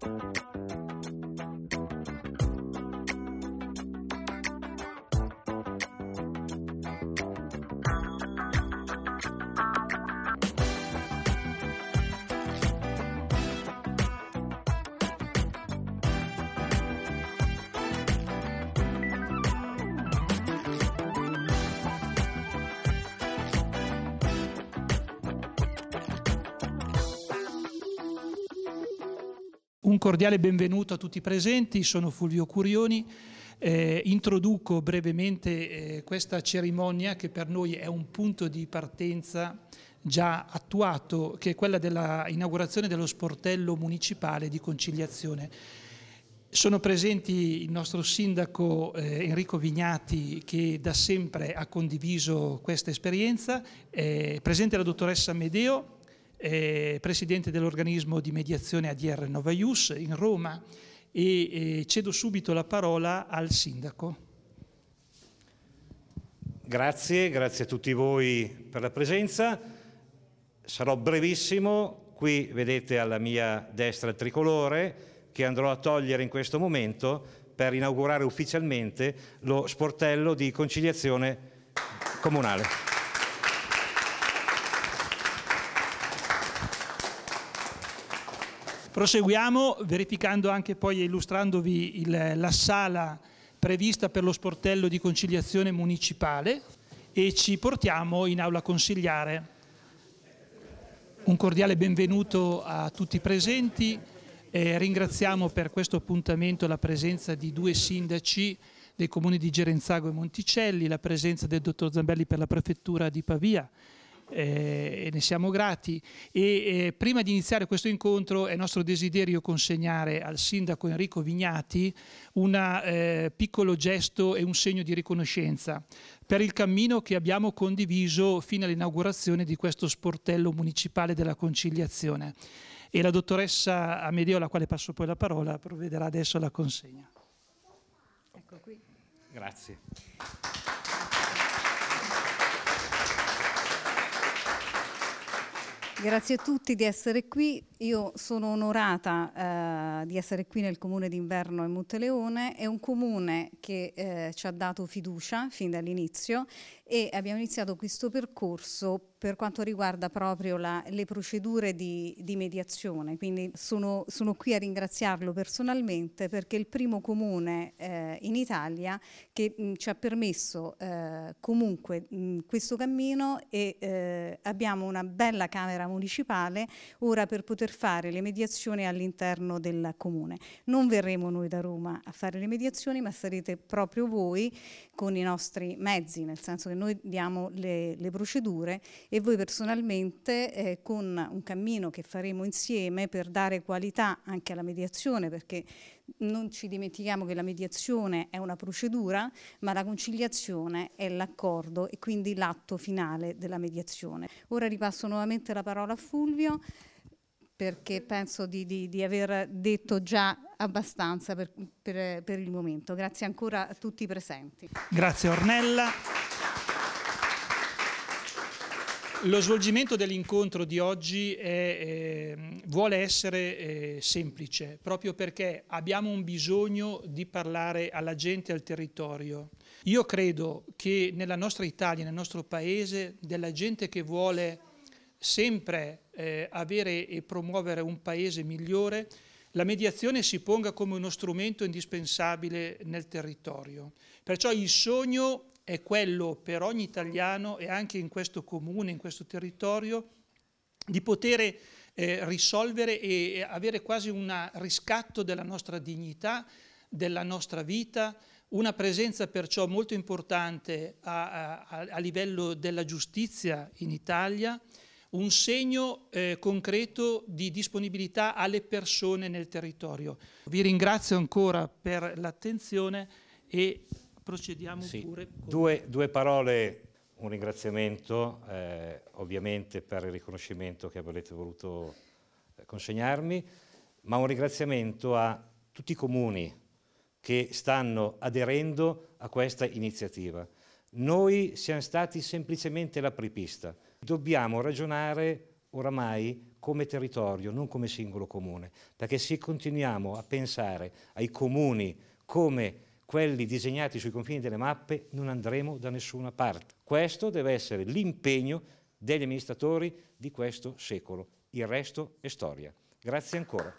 Thank you. Un cordiale benvenuto a tutti i presenti, sono Fulvio Curioni. Eh, introduco brevemente eh, questa cerimonia che per noi è un punto di partenza già attuato, che è quella dell'inaugurazione dello sportello municipale di conciliazione. Sono presenti il nostro sindaco eh, Enrico Vignati che da sempre ha condiviso questa esperienza, presente la dottoressa Medeo, eh, presidente dell'organismo di mediazione ADR Nova Ius in Roma e eh, cedo subito la parola al sindaco. Grazie, grazie a tutti voi per la presenza. Sarò brevissimo, qui vedete alla mia destra il tricolore che andrò a togliere in questo momento per inaugurare ufficialmente lo sportello di conciliazione comunale. Proseguiamo verificando anche poi e illustrandovi il, la sala prevista per lo sportello di conciliazione municipale e ci portiamo in aula consigliare. Un cordiale benvenuto a tutti i presenti. Eh, ringraziamo per questo appuntamento la presenza di due sindaci dei comuni di Gerenzago e Monticelli, la presenza del dottor Zambelli per la prefettura di Pavia eh, e ne siamo grati. E eh, prima di iniziare questo incontro è nostro desiderio consegnare al sindaco Enrico Vignati un eh, piccolo gesto e un segno di riconoscenza per il cammino che abbiamo condiviso fino all'inaugurazione di questo sportello municipale della conciliazione. E la dottoressa Amedeo, alla quale passo poi la parola, provvederà adesso alla consegna. Ecco qui. Grazie. Grazie a tutti di essere qui. Io sono onorata eh, di essere qui nel comune d'inverno e Monteleone. È un comune che eh, ci ha dato fiducia fin dall'inizio e abbiamo iniziato questo percorso per quanto riguarda proprio la, le procedure di, di mediazione, quindi sono, sono, qui a ringraziarlo personalmente perché è il primo comune eh, in Italia che mh, ci ha permesso eh, comunque mh, questo cammino e eh, abbiamo una bella Camera Municipale ora per poter fare le mediazioni all'interno del comune. Non verremo noi da Roma a fare le mediazioni ma sarete proprio voi con i nostri mezzi, nel senso che noi diamo le, le procedure e voi personalmente eh, con un cammino che faremo insieme per dare qualità anche alla mediazione perché non ci dimentichiamo che la mediazione è una procedura, ma la conciliazione è l'accordo e quindi l'atto finale della mediazione. Ora ripasso nuovamente la parola a Fulvio perché penso di, di, di aver detto già abbastanza per, per, per il momento. Grazie ancora a tutti i presenti. Grazie Ornella. Lo svolgimento dell'incontro di oggi è, eh, vuole essere eh, semplice, proprio perché abbiamo un bisogno di parlare alla gente, al territorio. Io credo che nella nostra Italia, nel nostro paese, della gente che vuole sempre eh, avere e promuovere un paese migliore, la mediazione si ponga come uno strumento indispensabile nel territorio. Perciò il sogno è quello per ogni italiano e anche in questo comune, in questo territorio, di poter eh, risolvere e avere quasi un riscatto della nostra dignità, della nostra vita, una presenza perciò molto importante a, a, a livello della giustizia in Italia, un segno eh, concreto di disponibilità alle persone nel territorio. Vi ringrazio ancora per l'attenzione e procediamo sì. pure. Con... Due, due, parole, un ringraziamento eh, ovviamente per il riconoscimento che avete voluto eh, consegnarmi, ma un ringraziamento a tutti i comuni che stanno aderendo a questa iniziativa. Noi siamo stati semplicemente la prepista. Dobbiamo ragionare oramai come territorio, non come singolo comune, perché se continuiamo a pensare ai comuni come quelli disegnati sui confini delle mappe, non andremo da nessuna parte. Questo deve essere l'impegno degli amministratori di questo secolo. Il resto è storia. Grazie ancora.